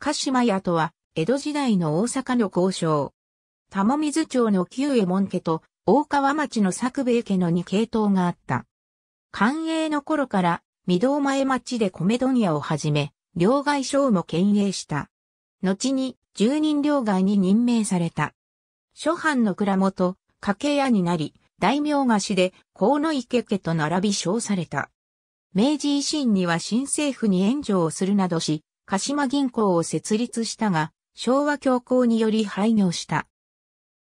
鹿島屋とは、江戸時代の大阪の豪商。玉水町の旧右衛門家と、大川町の作兵衛家の2系統があった。寛永の頃から、御堂前町で米問屋をはじめ、両外商も兼営した。後に、住人両外に任命された。諸藩の蔵元、掛計屋になり、大名菓子で、河野池家と並び称された。明治維新には新政府に援助をするなどし、鹿島銀行を設立したが、昭和恐慌により廃業した。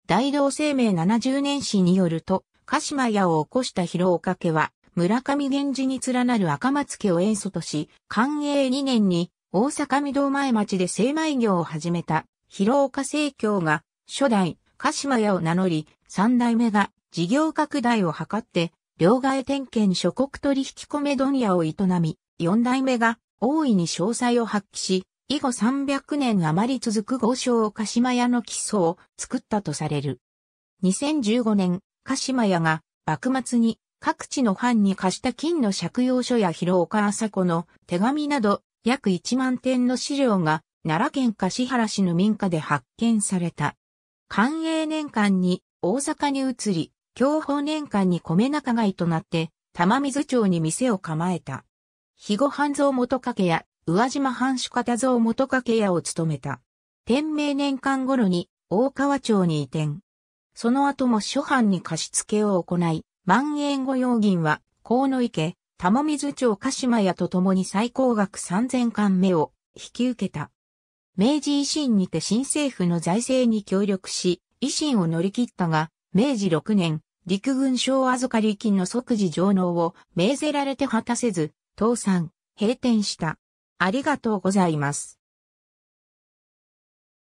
大同生命70年史によると、鹿島屋を起こした広岡家は、村上源氏に連なる赤松家を演祖とし、寛永2年に大阪御堂前町で精米業を始めた広岡生協が初代鹿島屋を名乗り、三代目が事業拡大を図って、両替点検諸国取引米問屋を営み、四代目が大いに詳細を発揮し、以後300年余り続く豪商鹿島屋の基礎を作ったとされる。2015年、鹿島屋が幕末に各地の藩に貸した金の借用書や広岡朝子の手紙など約1万点の資料が奈良県橿原市の民家で発見された。寛永年間に大阪に移り、享保年間に米仲買となって玉水町に店を構えた。肥後半蔵元掛や、宇和島藩主方蔵元掛屋を務めた。天明年間頃に、大川町に移転。その後も諸藩に貸付を行い、万円御用銀は、河野池、玉水町鹿島屋と共に最高額3000貫目を引き受けた。明治維新にて新政府の財政に協力し、維新を乗り切ったが、明治6年、陸軍省預かり金の即時上納を命ぜられて果たせず、倒産、閉店した。ありがとうございます。